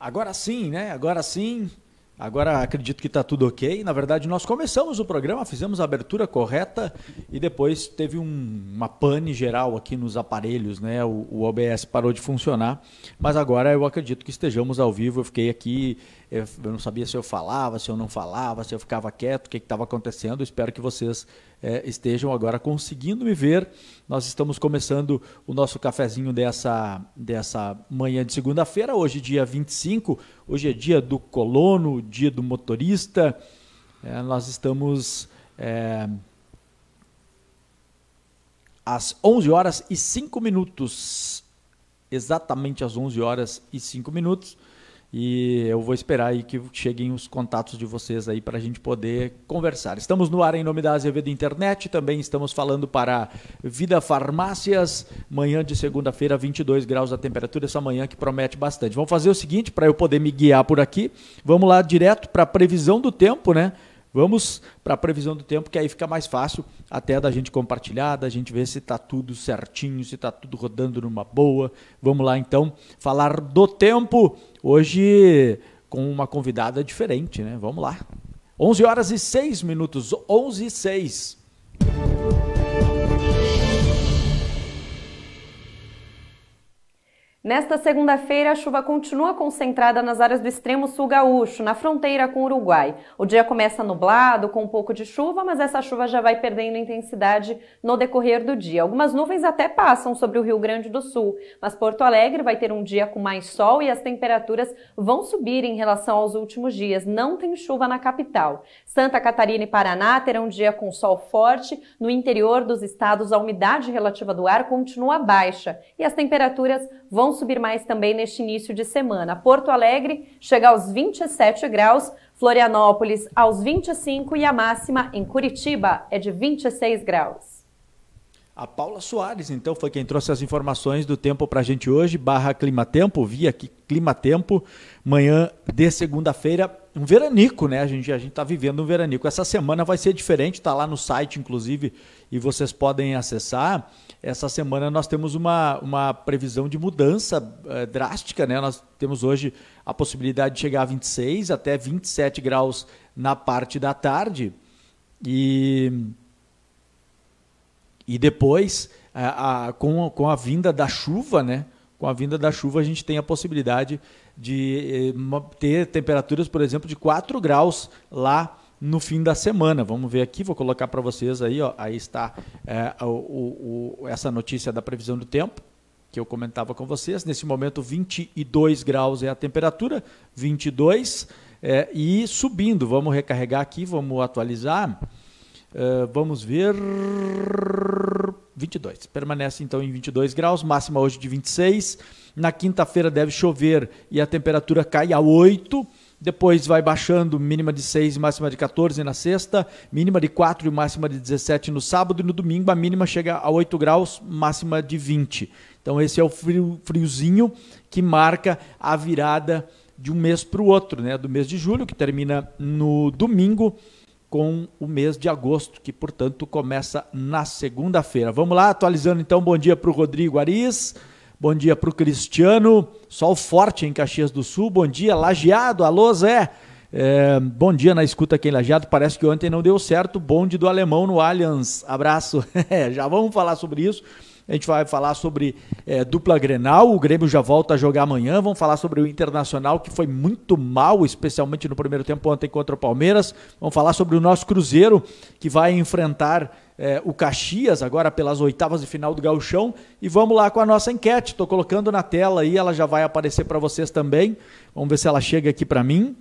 Agora sim, né? Agora sim. Agora acredito que está tudo ok. Na verdade, nós começamos o programa, fizemos a abertura correta e depois teve um, uma pane geral aqui nos aparelhos, né? O, o, OBS parou de funcionar, mas agora eu acredito que estejamos ao vivo. Eu fiquei aqui eu, eu, não sabia se eu falava, se eu não falava, se eu ficava quieto, o que estava acontecendo. Espero que vocês é, estejam agora conseguindo me ver. Nós estamos começando o nosso cafezinho dessa, dessa manhã de segunda-feira, hoje, dia 25. Hoje é dia do colono, dia do motorista. É, nós estamos. É, às 11 horas e 5 minutos, exatamente às 11 horas e 5 minutos. E eu vou esperar aí que cheguem os contatos de vocês aí para a gente poder conversar. Estamos no ar em nome da Azevedo Internet, também estamos falando para Vida Farmácias, manhã de segunda-feira, 22 graus a temperatura, essa manhã que promete bastante. Vamos fazer o seguinte, para eu poder me guiar por aqui, vamos lá direto para a previsão do tempo, né? Vamos para a previsão do tempo, que aí fica mais fácil até da gente compartilhar, da gente ver se está tudo certinho, se está tudo rodando numa boa. Vamos lá então falar do tempo. Hoje com uma convidada diferente, né? Vamos lá. 11 horas e 6 minutos, 11 e 6. Nesta segunda-feira, a chuva continua concentrada nas áreas do extremo sul gaúcho, na fronteira com o Uruguai. O dia começa nublado, com um pouco de chuva, mas essa chuva já vai perdendo intensidade no decorrer do dia. Algumas nuvens até passam sobre o Rio Grande do Sul, mas Porto Alegre vai ter um dia com mais sol e as temperaturas vão subir em relação aos últimos dias. Não tem chuva na capital. Santa Catarina e Paraná terão um dia com sol forte. No interior dos estados, a umidade relativa do ar continua baixa e as temperaturas vão vão subir mais também neste início de semana. Porto Alegre chega aos 27 graus, Florianópolis aos 25 e a máxima em Curitiba é de 26 graus. A Paula Soares, então, foi quem trouxe as informações do tempo para a gente hoje, barra Climatempo, via aqui Climatempo, manhã de segunda-feira, um veranico, né? A gente a gente está vivendo um veranico. Essa semana vai ser diferente, está lá no site, inclusive, e vocês podem acessar. Essa semana nós temos uma, uma previsão de mudança é, drástica, né? Nós temos hoje a possibilidade de chegar a 26 até 27 graus na parte da tarde. E, e depois, a, eh, a, com, com a vinda da chuva, né? Com a vinda da chuva, a gente tem a possibilidade de eh, ter temperaturas, por exemplo, de 4 graus lá no fim da semana. Vamos ver aqui, vou colocar para vocês aí, ó, aí está é, o, o, essa notícia da previsão do tempo que eu comentava com vocês. Nesse momento, 22 graus é a temperatura, 22 é, eh, e subindo. Vamos recarregar aqui, vamos atualizar. É, vamos ver. 22. Permanece então em 22 graus, máxima hoje de 26. Na quinta-feira deve chover e a temperatura cai a 8. Depois vai baixando, mínima de 6 e máxima de 14 na sexta, mínima de 4 e máxima de 17 no sábado e no domingo a mínima chega a 8 graus, máxima de 20. Então esse é o frio, friozinho que marca a virada de um mês para o outro, né? Do mês de julho, que termina no domingo, com o mês de agosto, que, portanto, começa na segunda-feira. Vamos lá, atualizando então. Bom dia para o Rodrigo Ariz, bom dia para o Cristiano, sol forte em Caxias do Sul, bom dia, Lajeado, alô Zé. É, bom dia na escuta aqui em Lajeado, parece que ontem não deu certo, bonde do alemão no Allianz, abraço. É, já vamos falar sobre isso. A gente vai falar sobre é, dupla Grenal, o Grêmio já volta a jogar amanhã. Vamos falar sobre o Internacional, que foi muito mal, especialmente no primeiro tempo ontem contra o Palmeiras. Vamos falar sobre o nosso Cruzeiro, que vai enfrentar é, o Caxias agora pelas oitavas de final do Gauchão. E vamos lá com a nossa enquete. Estou colocando na tela aí, ela já vai aparecer para vocês também. Vamos ver se ela chega aqui para mim.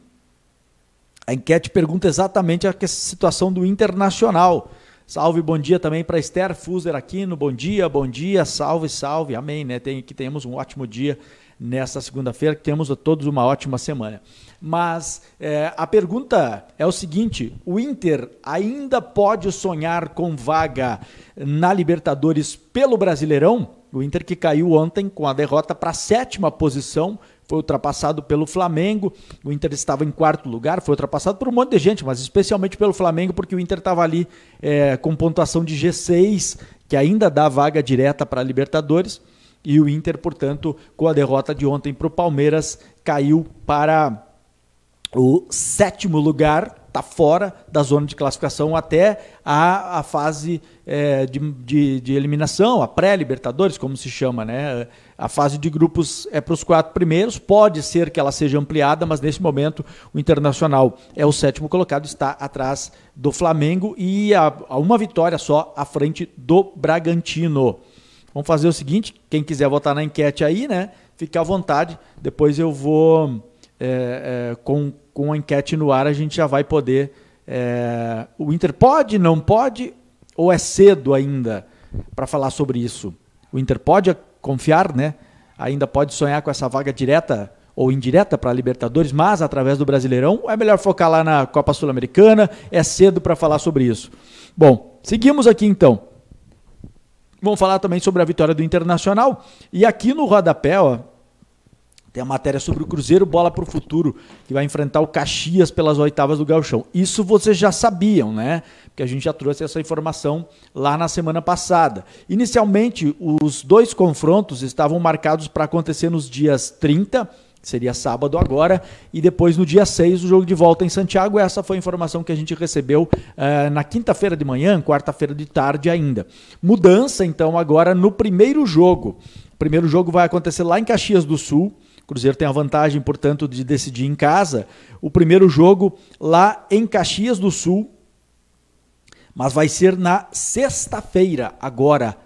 A enquete pergunta exatamente a situação do Internacional. Salve, bom dia também para Esther Fuser aqui no Bom Dia, bom dia, salve, salve, amém, né? Tem, que tenhamos um ótimo dia nesta segunda-feira, que tenhamos a todos uma ótima semana. Mas é, a pergunta é o seguinte: o Inter ainda pode sonhar com vaga na Libertadores pelo Brasileirão? O Inter que caiu ontem com a derrota para a sétima posição foi ultrapassado pelo Flamengo. O Inter estava em quarto lugar, foi ultrapassado por um monte de gente, mas especialmente pelo Flamengo, porque o Inter estava ali é, com pontuação de G6, que ainda dá vaga direta para a Libertadores. E o Inter, portanto, com a derrota de ontem para o Palmeiras, caiu para o sétimo lugar está fora da zona de classificação até a, a fase é, de, de, de, eliminação, a pré-libertadores, como se chama, né? A fase de grupos é para os quatro primeiros, pode ser que ela seja ampliada, mas nesse momento o Internacional é o sétimo colocado, está atrás do Flamengo e a, a uma vitória só à frente do Bragantino. Vamos fazer o seguinte, quem quiser votar na enquete aí, né? Fique à vontade, depois eu vou é, é, com, com a enquete no ar, a gente já vai poder. É, o Inter pode, não pode? Ou é cedo ainda para falar sobre isso? O Inter pode confiar, né? Ainda pode sonhar com essa vaga direta ou indireta para a Libertadores, mas através do Brasileirão? Ou é melhor focar lá na Copa Sul-Americana? É cedo para falar sobre isso. Bom, seguimos aqui então. Vamos falar também sobre a vitória do Internacional. E aqui no rodapé, ó, tem a matéria sobre o Cruzeiro Bola para o Futuro, que vai enfrentar o Caxias pelas oitavas do Gauchão. Isso vocês já sabiam, né? Porque a gente já trouxe essa informação lá na semana passada. Inicialmente, os dois confrontos estavam marcados para acontecer nos dias 30 seria sábado agora, e depois no dia 6 o jogo de volta em Santiago. Essa foi a informação que a gente recebeu uh, na quinta-feira de manhã, quarta-feira de tarde ainda. Mudança então agora no primeiro jogo. O primeiro jogo vai acontecer lá em Caxias do Sul, Cruzeiro tem a vantagem, portanto, de decidir em casa. O primeiro jogo lá em Caxias do Sul, mas vai ser na sexta-feira, agora,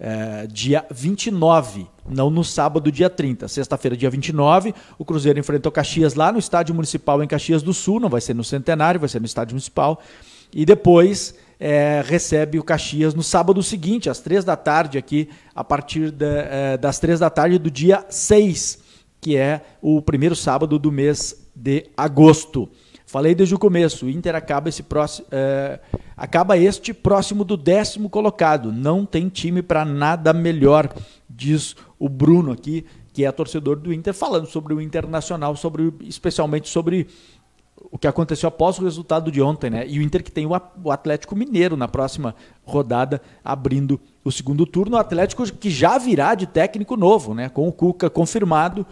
é, dia 29, não no sábado, dia 30. Sexta-feira, dia 29, o Cruzeiro enfrenta o Caxias lá no Estádio Municipal em Caxias do Sul, não vai ser no Centenário, vai ser no Estádio Municipal. E depois é, recebe o Caxias no sábado seguinte, às três da tarde, aqui, a partir da, é, das três da tarde do dia 6 que é o primeiro sábado do mês de agosto. Falei desde o começo, o Inter acaba, esse próximo, é, eh, acaba este próximo do décimo colocado. Não tem time para nada melhor, diz o Bruno aqui, que é torcedor do Inter, falando sobre o Internacional, sobre especialmente sobre o que aconteceu após o resultado de ontem, né? E o Inter que tem o Atlético Mineiro na próxima rodada, abrindo o segundo turno. O Atlético que já virá de técnico novo, né? Com o Cuca confirmado.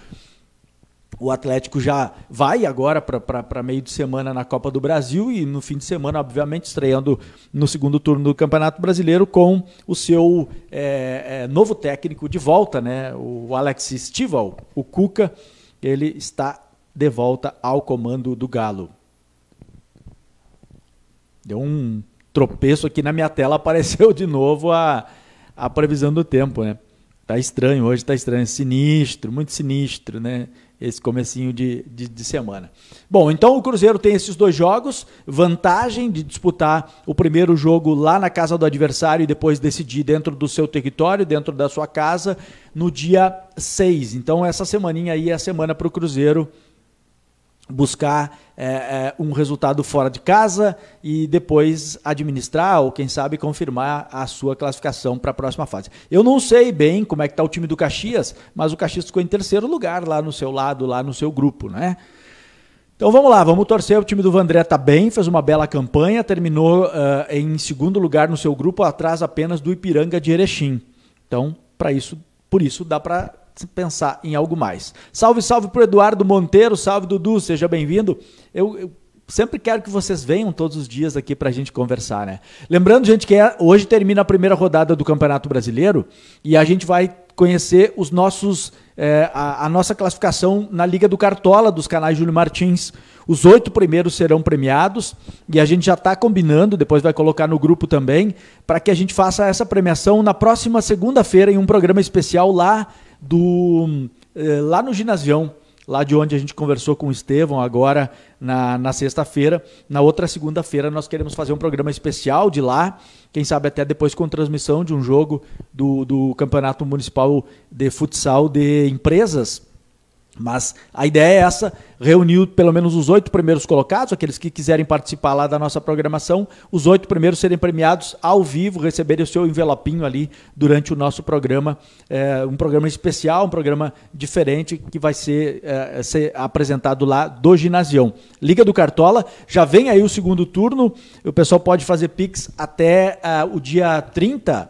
O Atlético já vai agora para meio de semana na Copa do Brasil e no fim de semana, obviamente, estreando no segundo turno do Campeonato Brasileiro com o seu é, é, novo técnico de volta, né? O Alex Stival, o Cuca, ele está de volta ao comando do Galo. Deu um tropeço aqui na minha tela, apareceu de novo a, a previsão do tempo, né? Tá estranho hoje, tá estranho, sinistro, muito sinistro, né? Esse comecinho de, de, de, semana. Bom, então o Cruzeiro tem esses dois jogos, vantagem de disputar o primeiro jogo lá na casa do adversário e depois decidir dentro do seu território, dentro da sua casa, no dia 6. Então essa semaninha aí é a semana para o Cruzeiro buscar é, é, um resultado fora de casa e depois administrar ou quem sabe confirmar a sua classificação para a próxima fase. Eu não sei bem como é que está o time do Caxias, mas o Caxias ficou em terceiro lugar lá no seu lado, lá no seu grupo, né? Então vamos lá, vamos torcer. O time do Vandré está bem, fez uma bela campanha, terminou uh, em segundo lugar no seu grupo, atrás apenas do Ipiranga de Erechim. Então, para isso, por isso dá para pensar em algo mais. Salve, salve para Eduardo Monteiro, salve Dudu, seja bem-vindo. Eu, eu, sempre quero que vocês venham todos os dias aqui para a gente conversar, né? Lembrando, gente, que é, hoje termina a primeira rodada do Campeonato Brasileiro e a gente vai conhecer os nossos é, a, a, nossa classificação na Liga do Cartola dos canais Júlio Martins. Os oito primeiros serão premiados e a gente já está combinando, depois vai colocar no grupo também, para que a gente faça essa premiação na próxima segunda-feira em um programa especial lá do eh, lá no ginásio lá de onde a gente conversou com o Estevão agora na, na sexta-feira. Na outra segunda-feira nós queremos fazer um programa especial de lá, quem sabe até depois com transmissão de um jogo do, do Campeonato Municipal de Futsal de Empresas mas a ideia é essa: reuniu pelo menos os oito primeiros colocados, aqueles que quiserem participar lá da nossa programação, os oito primeiros serem premiados ao vivo, receberem o seu envelopinho ali durante o nosso programa. É, um programa especial, um programa diferente que vai ser, é, ser apresentado lá do ginásio. Liga do Cartola, já vem aí o segundo turno, o pessoal pode fazer Pix até uh, o dia 30,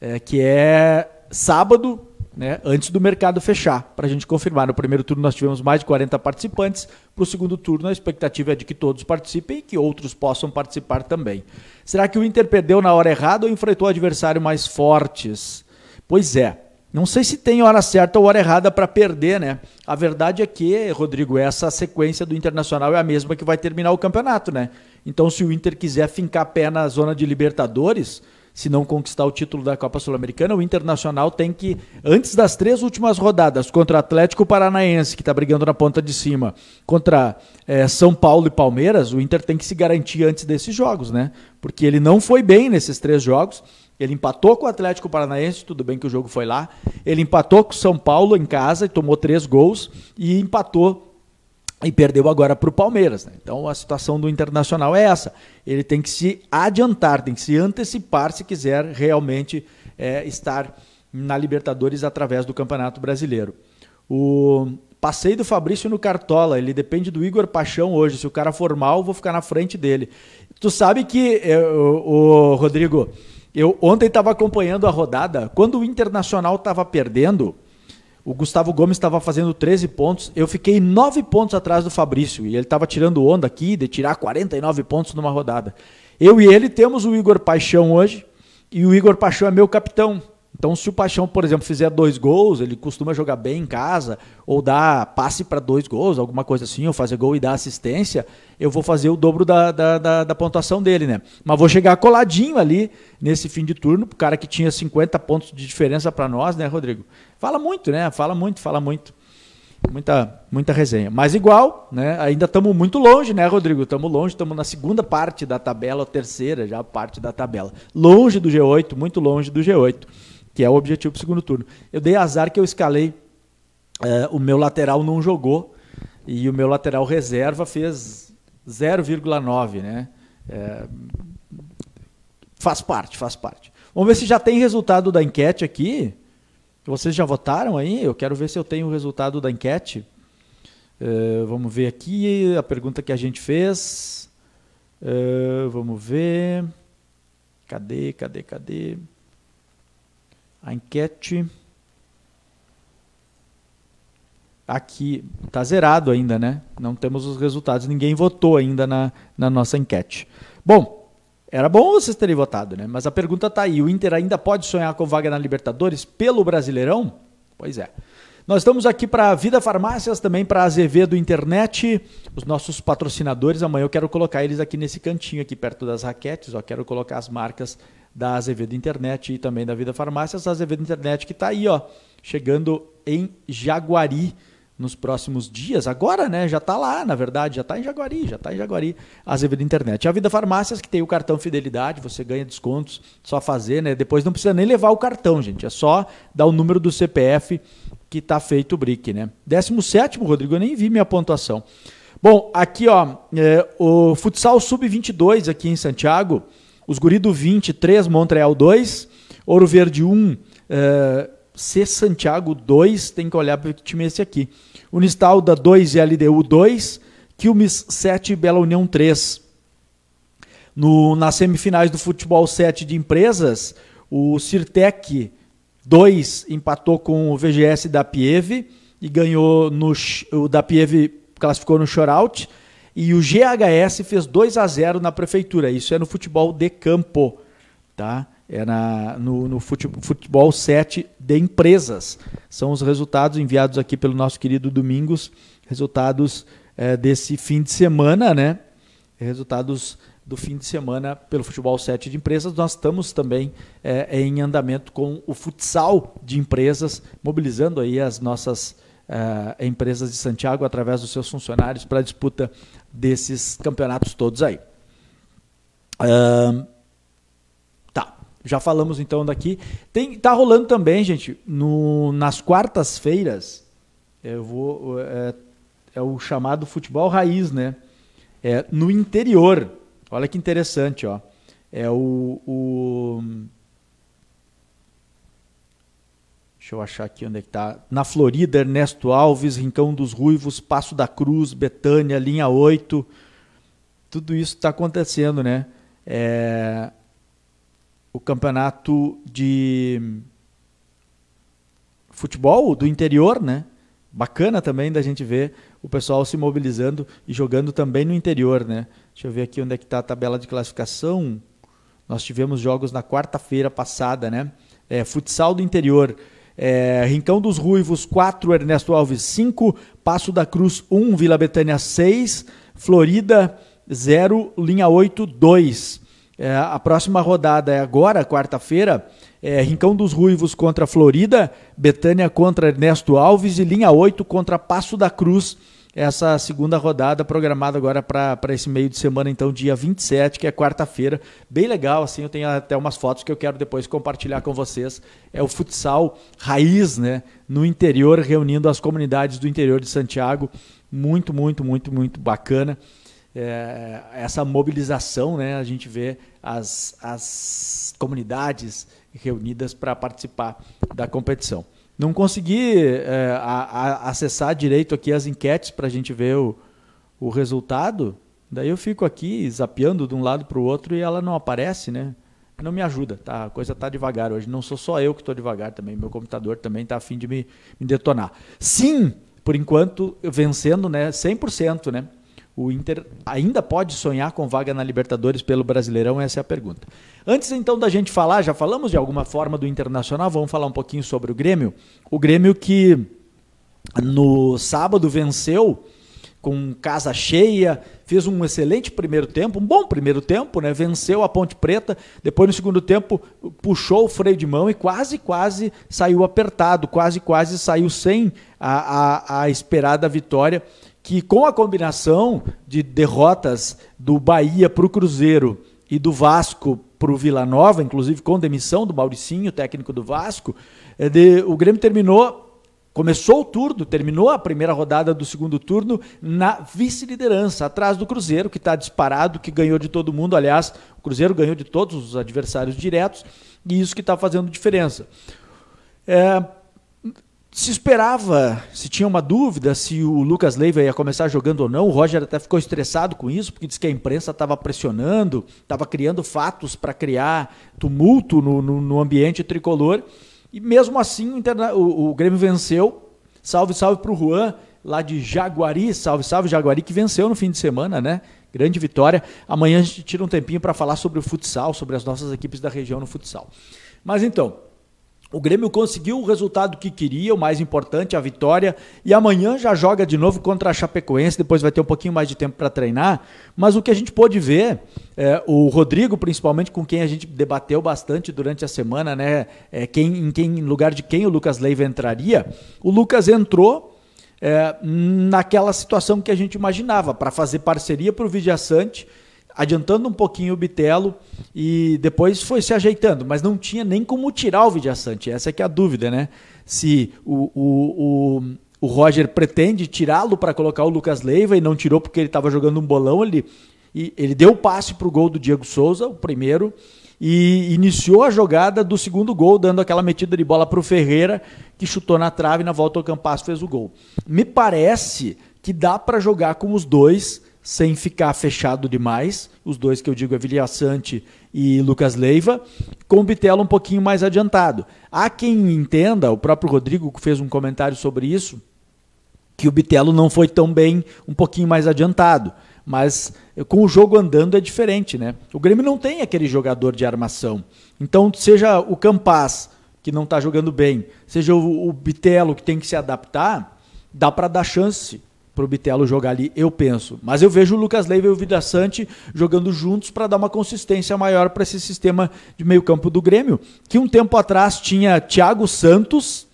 é, que é sábado né, antes do mercado fechar, para a gente confirmar. No primeiro turno nós tivemos mais de 40 participantes, para o segundo turno a expectativa é de que todos participem e que outros possam participar também. Será que o Inter perdeu na hora errada ou enfrentou adversários mais fortes? Pois é, não sei se tem hora certa ou hora errada para perder, né? A verdade é que, Rodrigo, essa sequência do Internacional é a mesma que vai terminar o campeonato, né? Então, se o Inter quiser fincar pé na zona de Libertadores, se não conquistar o título da Copa Sul-Americana, o Internacional tem que, antes das três últimas rodadas, contra Atlético Paranaense, que está brigando na ponta de cima, contra é, São Paulo e Palmeiras, o Inter tem que se garantir antes desses jogos, né? Porque ele não foi bem nesses três jogos. Ele empatou com o Atlético Paranaense, tudo bem que o jogo foi lá. Ele empatou com o São Paulo em casa e tomou três gols. E empatou e perdeu agora para o Palmeiras. Né? Então a situação do Internacional é essa. Ele tem que se adiantar, tem que se antecipar se quiser realmente é, estar na Libertadores através do Campeonato Brasileiro. O passeio do Fabrício no Cartola, ele depende do Igor Paixão hoje. Se o cara for mal, vou ficar na frente dele. Tu sabe que, é, o Rodrigo, eu ontem estava acompanhando a rodada. Quando o Internacional estava perdendo, o Gustavo Gomes estava fazendo 13 pontos. Eu fiquei 9 pontos atrás do Fabrício. E ele estava tirando onda aqui de tirar 49 pontos numa rodada. Eu e ele temos o Igor Paixão hoje. E o Igor Paixão é meu capitão. Então, se o Paixão, por exemplo, fizer dois gols, ele costuma jogar bem em casa, ou dar passe para dois gols, alguma coisa assim, ou fazer gol e dar assistência, eu vou fazer o dobro da, da, da, da pontuação dele, né? Mas vou chegar coladinho ali nesse fim de turno, o cara que tinha 50 pontos de diferença para nós, né, Rodrigo? Fala muito, né? Fala muito, fala muito. Muita, muita resenha. Mas igual, né? Ainda estamos muito longe, né, Rodrigo? Estamos longe, estamos na segunda parte da tabela, ou terceira já parte da tabela. Longe do G8, muito longe do G8, que é o objetivo do segundo turno. Eu dei azar que eu escalei, eh, o meu lateral não jogou e o meu lateral reserva fez 0,9, né? É, faz parte, faz parte. Vamos ver se já tem resultado da enquete aqui. Vocês já votaram aí? Eu quero ver se eu tenho o resultado da enquete. Uh, vamos ver aqui a pergunta que a gente fez. Uh, vamos ver. Cadê, cadê, cadê? A enquete. Aqui está zerado ainda, né? Não temos os resultados. Ninguém votou ainda na, na nossa enquete. Bom, era bom vocês terem votado, né? Mas a pergunta tá aí: o Inter ainda pode sonhar com vaga na Libertadores pelo Brasileirão? Pois é. Nós estamos aqui para Vida Farmácias, também para a Azevedo do Internet, os nossos patrocinadores. Amanhã eu quero colocar eles aqui nesse cantinho, aqui perto das raquetes. Ó, quero colocar as marcas da Azevedo do Internet e também da Vida Farmácias. A AZV do Internet que está aí, ó, chegando em Jaguari nos próximos dias, agora, né? Já está lá, na verdade, já está em Jaguari, já está em Jaguari, Azevedo Internet. a Vida Farmácias, que tem o cartão Fidelidade, você ganha descontos, só fazer, né? Depois não precisa nem levar o cartão, gente, é só dar o número do CPF que está feito o BRIC, né? 17, Rodrigo, eu nem vi minha pontuação. Bom, aqui, ó, é, o futsal sub-22 aqui em Santiago, os guri do 23, Montreal 2, Ouro Verde 1, é, C Santiago 2, tem que olhar para o time esse aqui. Unistalda 2 e LDU 2, Quilmes 7 e Bela União 3. No, nas semifinais do futebol 7 de empresas, o Cirtec 2 empatou com o VGS da Pieve e ganhou no o da Pieve classificou no shortout e o GHS fez 2 a 0 na prefeitura. Isso é no futebol de campo, tá? é na, no, no futebol, 7 de empresas. São os resultados enviados aqui pelo nosso querido Domingos, resultados é, desse fim de semana, né? Resultados do fim de semana pelo Futebol 7 de Empresas. Nós estamos também é, é, em andamento com o futsal de empresas, mobilizando aí as nossas é, empresas de Santiago através dos seus funcionários para a disputa desses campeonatos todos aí. Uh, já falamos então daqui. Tem, tá rolando também, gente, no, nas quartas-feiras, eu vou. É, é, o chamado futebol raiz, né? É, no interior. Olha que interessante, ó. É o, o. Deixa eu achar aqui onde é que tá. Na Florida, Ernesto Alves, Rincão dos Ruivos, Passo da Cruz, Betânia, Linha 8. Tudo isso está acontecendo, né? É, o campeonato de futebol do interior, né? Bacana também da gente ver o pessoal se mobilizando e jogando também no interior, né? Deixa eu ver aqui onde é que está a tabela de classificação. Nós tivemos jogos na quarta-feira passada, né? É, futsal do interior. É, Rincão dos Ruivos 4, Ernesto Alves 5, Passo da Cruz 1, um, Vila Betânia 6, Florida 0, Linha 8, 2. É, a próxima rodada é agora, quarta-feira. É, Rincão dos Ruivos contra Florida, Betânia contra Ernesto Alves e linha 8 contra Passo da Cruz. Essa segunda rodada programada agora para esse meio de semana, então, dia 27, que é quarta-feira. Bem legal, assim, eu tenho até umas fotos que eu quero depois compartilhar com vocês. É o futsal raiz, né? No interior, reunindo as comunidades do interior de Santiago. Muito, muito, muito, muito bacana é, essa mobilização, né? A gente vê as, as comunidades reunidas para participar da competição. Não consegui é, a, a acessar direito aqui as enquetes para a gente ver o, o resultado. Daí eu fico aqui zapeando de um lado para o outro e ela não aparece, né? Não me ajuda, tá? A coisa tá devagar hoje. Não sou só eu que estou devagar também. Meu computador também está afim de me, me detonar. Sim, por enquanto, vencendo, né? 100%, né? O Inter ainda pode sonhar com vaga na Libertadores pelo Brasileirão? Essa é a pergunta. Antes então da gente falar, já falamos de alguma forma do Internacional, vamos falar um pouquinho sobre o Grêmio. O Grêmio que no sábado venceu com casa cheia, fez um excelente primeiro tempo, um bom primeiro tempo, né? Venceu a Ponte Preta, depois no segundo tempo puxou o freio de mão e quase, quase saiu apertado, quase, quase saiu sem a, a, a esperada vitória que com a combinação de derrotas do Bahia para o Cruzeiro e do Vasco para o Vila Nova, inclusive com demissão do Mauricinho, técnico do Vasco, é de, o Grêmio terminou, começou o turno, terminou a primeira rodada do segundo turno na vice-liderança, atrás do Cruzeiro, que está disparado, que ganhou de todo mundo. Aliás, o Cruzeiro ganhou de todos os adversários diretos, e isso que está fazendo diferença. É, se esperava, se tinha uma dúvida se o Lucas Leiva ia começar jogando ou não. O Roger até ficou estressado com isso, porque disse que a imprensa estava pressionando, estava criando fatos para criar tumulto no, no, no, ambiente tricolor. E mesmo assim o, o Grêmio venceu. Salve, salve para o Juan, lá de Jaguari. Salve, salve Jaguari, que venceu no fim de semana, né? Grande vitória. Amanhã a gente tira um tempinho para falar sobre o futsal, sobre as nossas equipes da região no futsal. Mas então, o Grêmio conseguiu o resultado que queria, o mais importante, a vitória, e amanhã já joga de novo contra a Chapecoense, depois vai ter um pouquinho mais de tempo para treinar. Mas o que a gente pôde ver, é, o Rodrigo, principalmente, com quem a gente debateu bastante durante a semana, né? É, quem, em, quem, em lugar de quem o Lucas Leiva entraria, o Lucas entrou. É, naquela situação que a gente imaginava, para fazer parceria para o Vidia Sante, adiantando um pouquinho o Bitelo e depois foi se ajeitando, mas não tinha nem como tirar o Vidiaçante. Essa é que é a dúvida, né? Se o, o, o, o Roger pretende tirá-lo para colocar o Lucas Leiva e não tirou porque ele estava jogando um bolão ali. e ele deu o passe para o gol do Diego Souza, o primeiro, e iniciou a jogada do segundo gol, dando aquela metida de bola para o Ferreira, que chutou na trave e na volta ao Campasso fez o gol. Me parece que dá para jogar com os dois sem ficar fechado demais, os dois que eu digo é Sante e Lucas Leiva, com o Bitelo um pouquinho mais adiantado. Há quem entenda, o próprio Rodrigo fez um comentário sobre isso, que o Bitelo não foi tão bem, um pouquinho mais adiantado. Mas eh, com o jogo andando é diferente, né? O Grêmio não tem aquele jogador de armação. Então, seja o Campaz, que não está jogando bem, seja o, o que tem que se adaptar, dá para dar chance pro Bitelo jogar ali, eu penso. Mas eu vejo o Lucas Leiva e o Vida Sante jogando juntos para dar uma consistência maior para esse sistema de meio-campo do Grêmio, que um tempo atrás tinha Thiago Santos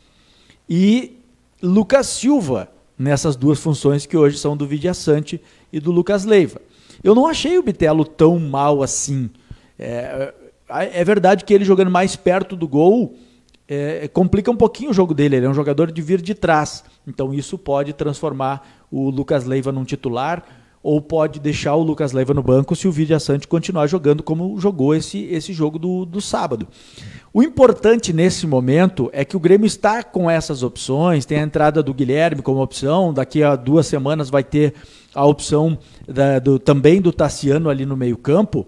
e Lucas Silva nessas duas funções que hoje são do Vidia Sante e do Lucas Leiva. Eu não achei o Bitelo tão mal assim. É, é, é verdade que ele jogando mais perto do gol, é, complica um pouquinho o jogo dele. Ele é um jogador de vir de trás. Então isso pode transformar o Lucas Leiva num titular ou pode deixar o Lucas Leiva no banco se o Vidia Sante continuar jogando como jogou esse, esse jogo do, do sábado. O importante nesse momento é que o Grêmio está com essas opções, tem a entrada do Guilherme como opção, daqui a duas semanas vai ter a opção da, do, também do Tassiano ali no meio campo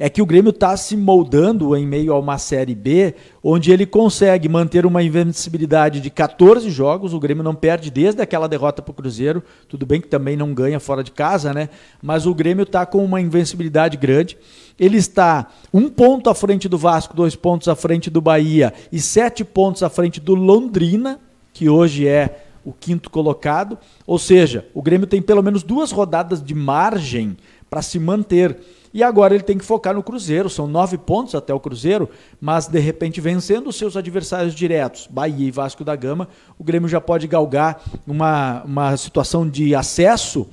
é que o Grêmio está se moldando em meio a uma Série B, onde ele consegue manter uma invencibilidade de 14 jogos. O Grêmio não perde desde aquela derrota para o Cruzeiro. Tudo bem que também não ganha fora de casa, né? Mas o Grêmio está com uma invencibilidade grande. Ele está um ponto à frente do Vasco, dois pontos à frente do Bahia e sete pontos à frente do Londrina, que hoje é o quinto colocado. Ou seja, o Grêmio tem pelo menos duas rodadas de margem para se manter. E agora ele tem que focar no Cruzeiro. São nove pontos até o Cruzeiro, mas de repente vencendo os seus adversários diretos, Bahia e Vasco da Gama, o Grêmio já pode galgar uma, uma situação de acesso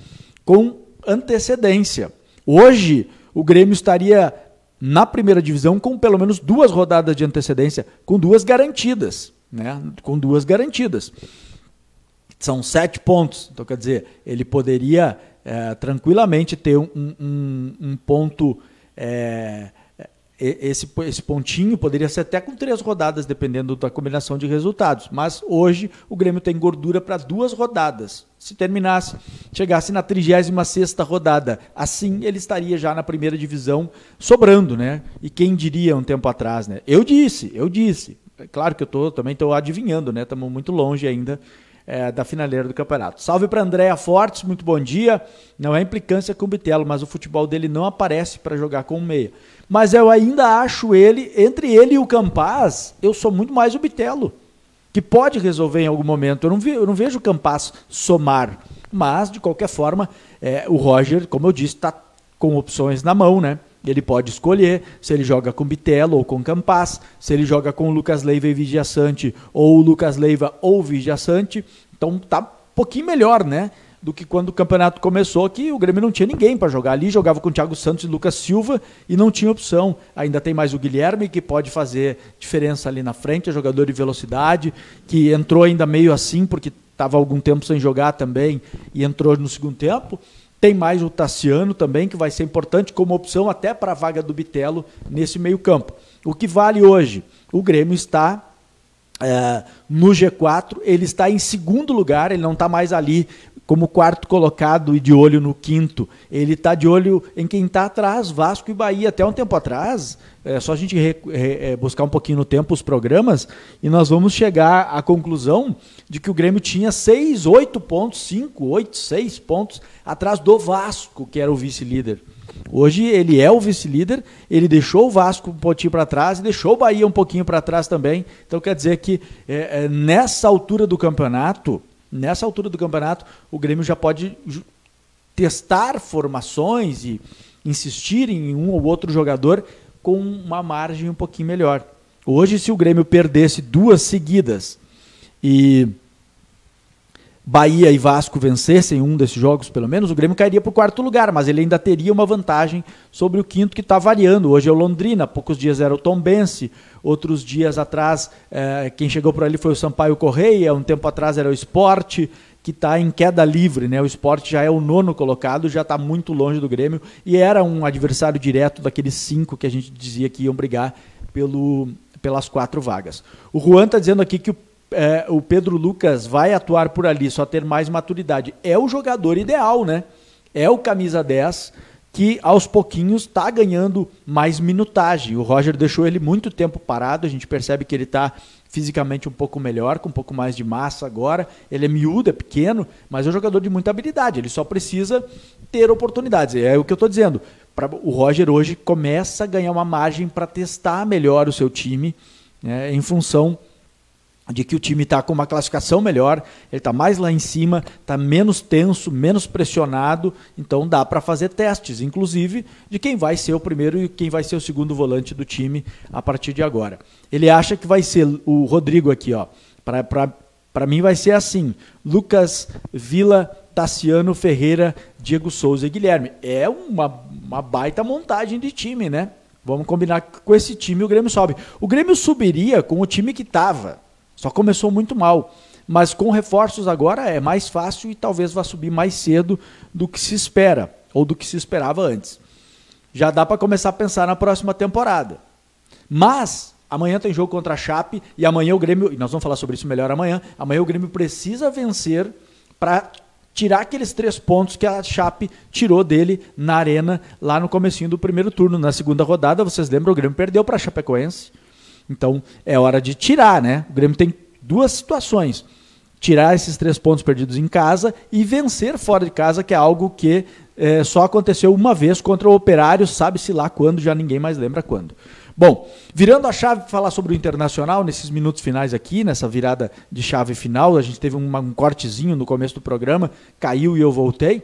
com antecedência. Hoje, o Grêmio estaria na primeira divisão com pelo menos duas rodadas de antecedência, com duas garantidas. Né? Com duas garantidas. São sete pontos. Então, quer dizer, ele poderia é, tranquilamente ter um, um, um ponto. É, é, esse, esse pontinho poderia ser até com três rodadas, dependendo da combinação de resultados. Mas hoje o Grêmio tem gordura para duas rodadas. Se terminasse, chegasse na 36 rodada, assim ele estaria já na primeira divisão sobrando, né? E quem diria um tempo atrás, né? Eu disse, eu disse. É claro que eu tô, também estou adivinhando, né? Estamos muito longe ainda é, da finaleira do campeonato. Salve para Andréa Fortes, muito bom dia. Não é implicância com o Bitelo, mas o futebol dele não aparece para jogar com o meia. Mas eu ainda acho ele, entre ele e o Campaz, eu sou muito mais o Bitelo, que pode resolver em algum momento. Eu não, vi, eu não vejo o Campaz somar. Mas, de qualquer forma, é, o Roger, como eu disse, está com opções na mão, né? Ele pode escolher se ele joga com Bitelo ou com Campas, se ele joga com Lucas Leiva e Vigia Sante, ou Lucas Leiva ou Vigia Sante. Então tá um pouquinho melhor, né? Do que quando o campeonato começou, que o Grêmio não tinha ninguém para jogar ali, jogava com Thiago Santos e Lucas Silva e não tinha opção. Ainda tem mais o Guilherme, que pode fazer diferença ali na frente, é jogador de velocidade, que entrou ainda meio assim, porque estava algum tempo sem jogar também e entrou no segundo tempo. Tem mais o Tassiano também, que vai ser importante como opção até para a vaga do Bitelo nesse meio-campo. O que vale hoje? O Grêmio está é, no G4. Ele está em segundo lugar, ele não está mais ali como quarto colocado e de olho no quinto. Ele está de olho em quem está atrás, Vasco e Bahia. Até um tempo atrás, é só a gente re, re, é, buscar um pouquinho no tempo os programas e nós vamos chegar à conclusão de que o Grêmio tinha 6, 8 pontos, 5, 8, 6 pontos atrás do Vasco, que era o vice-líder. Hoje ele é o vice-líder, ele deixou o Vasco um pouquinho para trás e deixou o Bahia um pouquinho para trás também. Então quer dizer que é, é, nessa altura do campeonato, nessa altura do campeonato, o Grêmio já pode testar formações e insistir em um ou outro jogador com uma margem um pouquinho melhor. Hoje, se o Grêmio perdesse duas seguidas e Bahia e Vasco vencessem um desses jogos, pelo menos, o Grêmio cairia para o quarto lugar, mas ele ainda teria uma vantagem sobre o quinto que está variando. Hoje é o Londrina, poucos dias era o Tombense, outros dias atrás eh, quem chegou por ali foi o Sampaio Correia, um tempo atrás era o Esporte, que está em queda livre. Né? O Esporte já é o nono colocado, já está muito longe do Grêmio e era um adversário direto daqueles cinco que a gente dizia que iam brigar pelo, pelas quatro vagas. O Juan está dizendo aqui que o é, o Pedro Lucas vai atuar por ali, só ter mais maturidade. É o jogador ideal, né? É o camisa 10 que aos pouquinhos está ganhando mais minutagem. O Roger deixou ele muito tempo parado, a gente percebe que ele está fisicamente um pouco melhor, com um pouco mais de massa agora. Ele é miúdo, é pequeno, mas é um jogador de muita habilidade. Ele só precisa ter oportunidades. É o que eu estou dizendo. Pra, o Roger hoje começa a ganhar uma margem para testar melhor o seu time né, em função de que o time está com uma classificação melhor, ele está mais lá em cima, está menos tenso, menos pressionado, então dá para fazer testes, inclusive de quem vai ser o primeiro e quem vai ser o segundo volante do time a partir de agora. Ele acha que vai ser o Rodrigo aqui, ó. Para mim vai ser assim: Lucas Vila, Tassiano Ferreira, Diego Souza e Guilherme. É uma, uma baita montagem de time, né? Vamos combinar que com esse time o Grêmio sobe. O Grêmio subiria com o time que estava só começou muito mal. Mas com reforços agora é mais fácil e talvez vá subir mais cedo do que se espera, ou do que se esperava antes. Já dá para começar a pensar na próxima temporada. Mas amanhã tem jogo contra a Chape e amanhã o Grêmio, e nós vamos falar sobre isso melhor amanhã, amanhã o Grêmio precisa vencer para tirar aqueles três pontos que a Chape tirou dele na arena lá no comecinho do primeiro turno, na segunda rodada, vocês lembram, o Grêmio perdeu para a Chapecoense, então é hora de tirar, né? O Grêmio tem duas situações: tirar esses três pontos perdidos em casa e vencer fora de casa, que é algo que é, só aconteceu uma vez contra o Operário, sabe-se lá quando, já ninguém mais lembra quando. Bom, virando a chave para falar sobre o Internacional, nesses minutos finais aqui, nessa virada de chave final, a gente teve um, um cortezinho no começo do programa, caiu e eu voltei.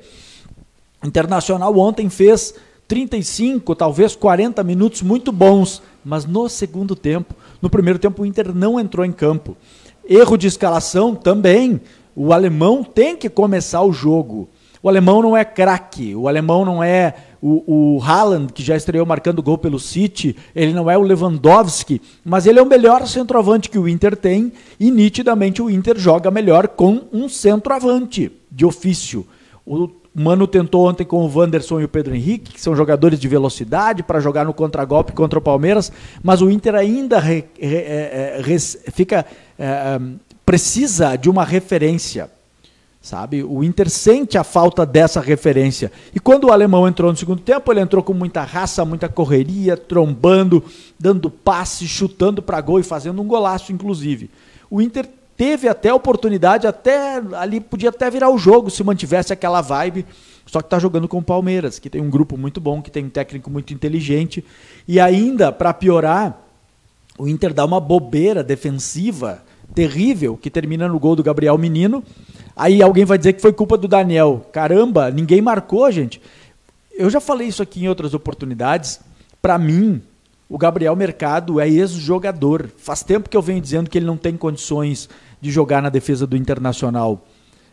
Internacional ontem fez 35, talvez 40 minutos muito bons mas no segundo tempo, no primeiro tempo o Inter não entrou em campo. Erro de escalação também. O alemão tem que começar o jogo. O alemão não é craque, o alemão não é o, o Haaland, que já estreou marcando gol pelo City, ele não é o Lewandowski, mas ele é o melhor centroavante que o Inter tem e nitidamente o Inter joga melhor com um centroavante de ofício. O Mano tentou ontem com o Wanderson e o Pedro Henrique, que são jogadores de velocidade para jogar no contragolpe contra o Palmeiras, mas o Inter ainda re, re, é, é, fica é, precisa de uma referência, sabe? O Inter sente a falta dessa referência. E quando o alemão entrou no segundo tempo, ele entrou com muita raça, muita correria, trombando, dando passe, chutando para gol e fazendo um golaço, inclusive. O Inter teve até oportunidade, até ali podia até virar o jogo se mantivesse aquela vibe. Só que está jogando com o Palmeiras, que tem um grupo muito bom, que tem um técnico muito inteligente. E ainda, para piorar, o Inter dá uma bobeira defensiva terrível que termina no gol do Gabriel Menino. Aí alguém vai dizer que foi culpa do Daniel. Caramba, ninguém marcou, gente. Eu já falei isso aqui em outras oportunidades. Para mim, o Gabriel Mercado é ex-jogador. Faz tempo que eu venho dizendo que ele não tem condições de jogar na defesa do Internacional.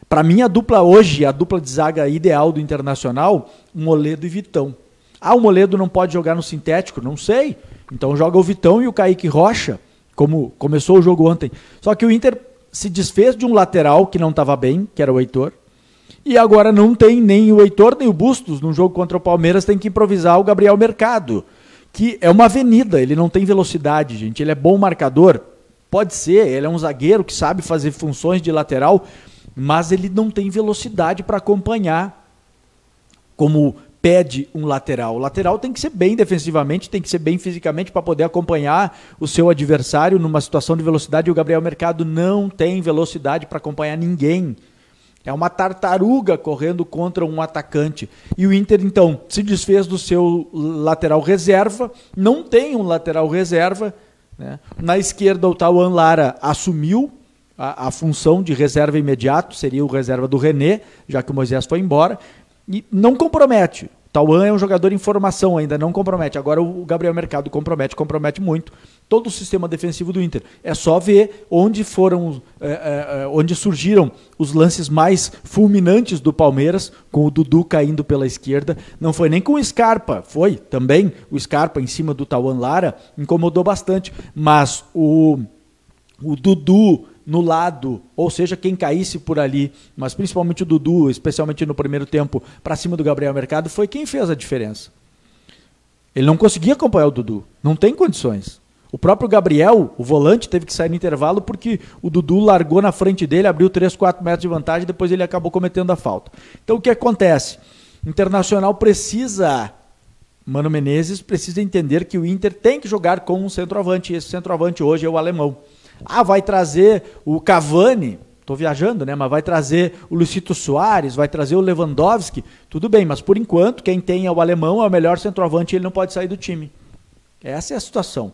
Para mim, a dupla hoje, a dupla de zaga ideal do Internacional, Moledo e Vitão. Ah, o Moledo não pode jogar no sintético? Não sei. Então joga o Vitão e o Kaique Rocha, como começou o jogo ontem. Só que o Inter se desfez de um lateral que não estava bem, que era o Heitor. E agora não tem nem o Heitor nem o Bustos no jogo contra o Palmeiras, tem que improvisar o Gabriel Mercado, que é uma avenida, ele não tem velocidade, gente. Ele é bom marcador, Pode ser, ele é um zagueiro que sabe fazer funções de lateral, mas ele não tem velocidade para acompanhar como pede um lateral. O lateral tem que ser bem defensivamente, tem que ser bem fisicamente para poder acompanhar o seu adversário numa situação de velocidade. E o Gabriel Mercado não tem velocidade para acompanhar ninguém. É uma tartaruga correndo contra um atacante. E o Inter, então, se desfez do seu lateral reserva, não tem um lateral reserva né? Na esquerda, o Tauan Lara assumiu a, a, função de reserva imediato, seria o reserva do René, já que o Moisés foi embora, e não compromete. O Tauan é um jogador em formação ainda, não compromete. Agora o Gabriel Mercado compromete, compromete muito todo o sistema defensivo do Inter. É só ver onde foram, é, é, é, onde surgiram os lances mais fulminantes do Palmeiras, com o Dudu caindo pela esquerda. Não foi nem com o Scarpa, foi também o Scarpa em cima do Tawan Lara, incomodou bastante. Mas o, o Dudu no lado, ou seja, quem caísse por ali, mas principalmente o Dudu, especialmente no primeiro tempo, para cima do Gabriel Mercado, foi quem fez a diferença. Ele não conseguia acompanhar o Dudu, não tem condições. O próprio Gabriel, o volante, teve que sair no intervalo porque o Dudu largou na frente dele, abriu 3, 4 metros de vantagem, depois ele acabou cometendo a falta. Então o que acontece? O Internacional precisa. Mano Menezes precisa entender que o Inter tem que jogar com um centroavante. E esse centroavante hoje é o alemão. Ah, vai trazer o Cavani. Estou viajando, né? Mas vai trazer o Lucito Soares, vai trazer o Lewandowski. Tudo bem, mas por enquanto, quem tem é o alemão, é o melhor centroavante, ele não pode sair do time. Essa é a situação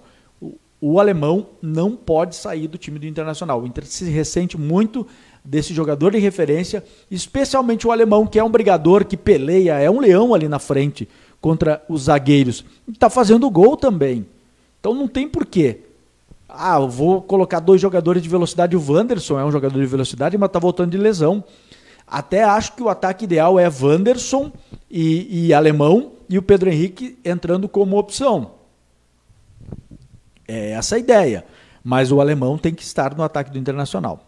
o alemão não pode sair do time do Internacional. O Inter se ressente muito desse jogador de referência, especialmente o alemão, que é um brigador, que peleia, é um leão ali na frente contra os zagueiros. E está fazendo gol também. Então não tem porquê. Ah, eu vou colocar dois jogadores de velocidade. O Wanderson é um jogador de velocidade, mas está voltando de lesão. Até acho que o ataque ideal é Wanderson e, e Alemão e o Pedro Henrique entrando como opção. É essa a ideia. Mas o alemão tem que estar no ataque do Internacional.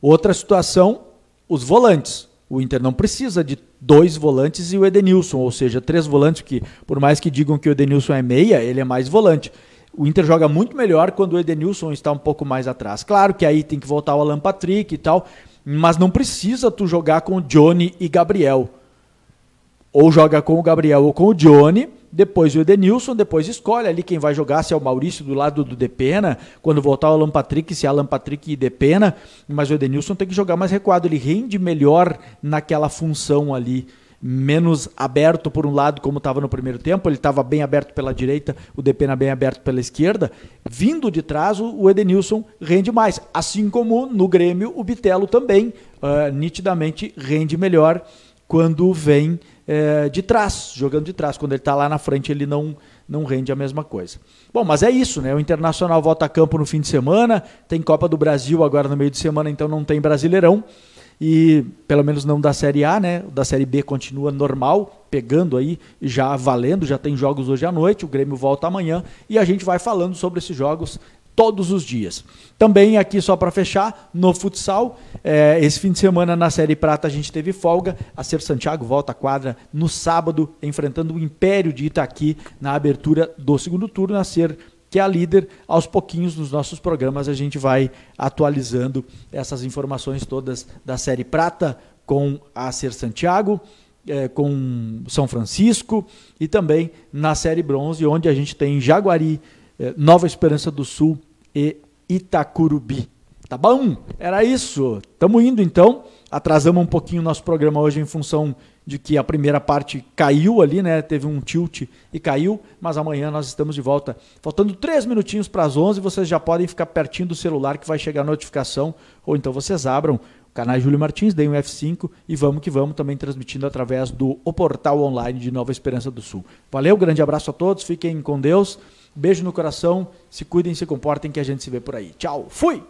Outra situação, os volantes. O Inter não precisa de dois volantes e o Edenilson, ou seja, três volantes, que por mais que digam que o Edenilson é meia, ele é mais volante. O Inter joga muito melhor quando o Edenilson está um pouco mais atrás. Claro que aí tem que voltar o Alan Patrick e tal, mas não precisa tu jogar com o Johnny e Gabriel. Ou joga com o Gabriel ou com o Johnny, depois o Edenilson, depois escolhe ali quem vai jogar, se é o Maurício do lado do Depena, quando voltar o Alan Patrick, se é Alan Patrick e Depena, mas o Edenilson tem que jogar mais recuado, ele rende melhor naquela função ali, menos aberto por um lado, como estava no primeiro tempo, ele estava bem aberto pela direita, o Depena bem aberto pela esquerda, vindo de trás o Edenilson rende mais, assim como no Grêmio o Bitelo também, uh, nitidamente rende melhor quando vem é, de trás, jogando de trás. Quando ele está lá na frente, ele não, não rende a mesma coisa. Bom, mas é isso, né? O Internacional volta a campo no fim de semana, tem Copa do Brasil agora no meio de semana, então não tem Brasileirão. E pelo menos não da Série A, né? da Série B continua normal, pegando aí, já valendo, já tem jogos hoje à noite, o Grêmio volta amanhã e a gente vai falando sobre esses jogos todos os dias. Também aqui só para fechar, no futsal, é, esse fim de semana na Série Prata a gente teve folga, a Ser Santiago volta à quadra no sábado, enfrentando o Império de Itaqui na abertura do segundo turno, a Ser que é a líder, aos pouquinhos nos nossos programas a gente vai atualizando essas informações todas da Série Prata com a Ser Santiago, é, com São Francisco e também na Série Bronze, onde a gente tem Jaguari, é, Nova Esperança do Sul e Itacurubi. Tá bom? Era isso. Tamo indo então. Atrasamos um pouquinho o nosso programa hoje em função de que a primeira parte caiu ali, né? Teve um tilt e caiu, mas amanhã nós estamos de volta. Faltando três minutinhos para as 11, vocês já podem ficar pertinho do celular que vai chegar a notificação, ou então vocês abram o canal Júlio Martins, deem um F5 e vamos que vamos, também transmitindo através do o portal online de Nova Esperança do Sul. Valeu, grande abraço a todos, fiquem com Deus. Beijo no coração, se cuidem, se comportem, que a gente se vê por aí. Tchau, fui!